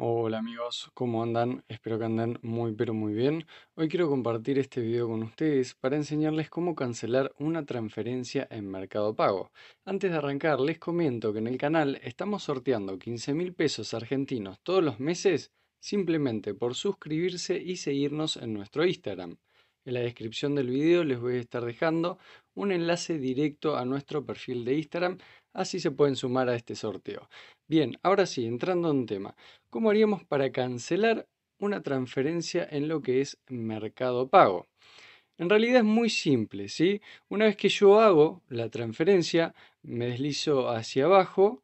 Hola amigos, ¿cómo andan? Espero que anden muy pero muy bien. Hoy quiero compartir este video con ustedes para enseñarles cómo cancelar una transferencia en Mercado Pago. Antes de arrancar, les comento que en el canal estamos sorteando 15 mil pesos argentinos todos los meses simplemente por suscribirse y seguirnos en nuestro Instagram. En la descripción del video les voy a estar dejando un enlace directo a nuestro perfil de Instagram, así se pueden sumar a este sorteo. Bien, ahora sí, entrando en tema, ¿cómo haríamos para cancelar una transferencia en lo que es mercado pago? En realidad es muy simple, ¿sí? Una vez que yo hago la transferencia, me deslizo hacia abajo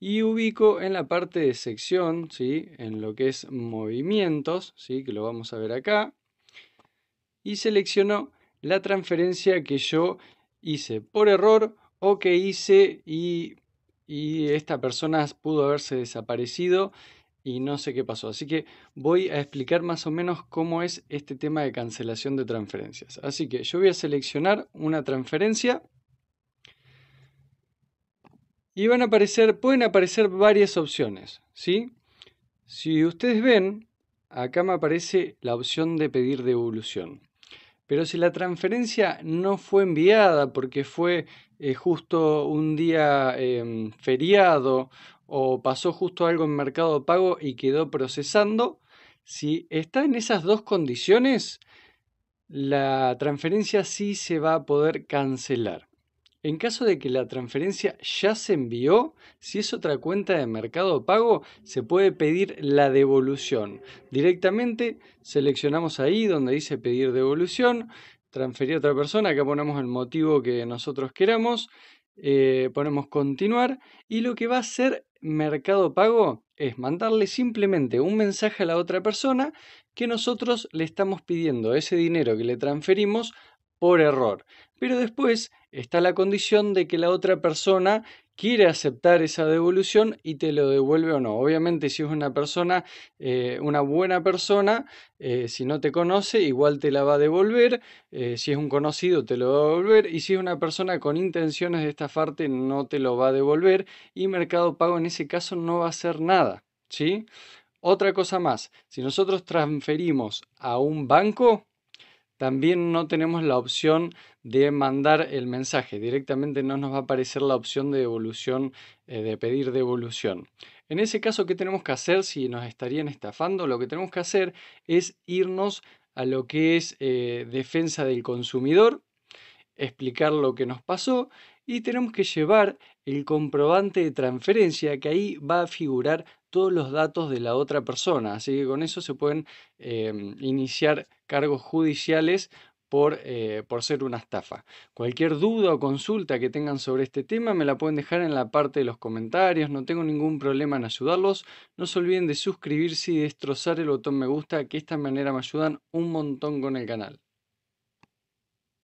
y ubico en la parte de sección, ¿sí? En lo que es movimientos, ¿sí? Que lo vamos a ver acá y selecciono la transferencia que yo hice por error o que hice y, esta persona pudo haberse desaparecido y no sé qué pasó. Así que voy a explicar más o menos cómo es este tema de cancelación de transferencias. Así que yo voy a seleccionar una transferencia y van a aparecer, pueden aparecer varias opciones, Si ustedes ven, acá me aparece la opción de pedir devolución. Pero si la transferencia no fue enviada porque fue eh, justo un día em, feriado o pasó justo algo en mercado pago y quedó procesando, si está en esas dos condiciones, la transferencia sí se va a poder cancelar. En caso de que la transferencia ya se envió, si es otra cuenta de mercado pago, se puede pedir la devolución. Directamente seleccionamos ahí donde dice pedir devolución, transferir a otra persona, acá ponemos el motivo que nosotros queramos, eh, ponemos continuar y lo que va a hacer Mercado Pago es mandarle simplemente un mensaje a la otra persona que nosotros le estamos pidiendo ese dinero que le transferimos por error. Pero después está la condición de que la otra persona quiere aceptar esa devolución y te lo devuelve o no. Obviamente si es una persona, eh, una buena persona, eh, si no te conoce, igual te la va a devolver, eh, si es un conocido te lo va a devolver y si es una persona con intenciones de estafarte no te lo va a devolver y Mercado Pago en ese caso no va a hacer nada, ¿sí? Otra cosa más, si nosotros transferimos a un banco, también no tenemos la opción de mandar el mensaje. Directamente no nos va a aparecer la opción de devolución, eh, de pedir devolución. En ese caso, ¿qué tenemos que hacer si nos estarían estafando? Lo que tenemos que hacer es irnos a lo que es eh, defensa del consumidor, explicar lo que nos pasó y tenemos que llevar el comprobante de transferencia que ahí va a figurar todos los datos de la otra persona. Así que con eso se pueden em, iniciar cargos judiciales por, eh, por, ser una estafa. Cualquier duda o consulta que tengan sobre este tema me la pueden dejar en la parte de los comentarios, no tengo ningún problema en ayudarlos. No se olviden de suscribirse y destrozar el botón me gusta, que de esta manera me ayudan un montón con el canal.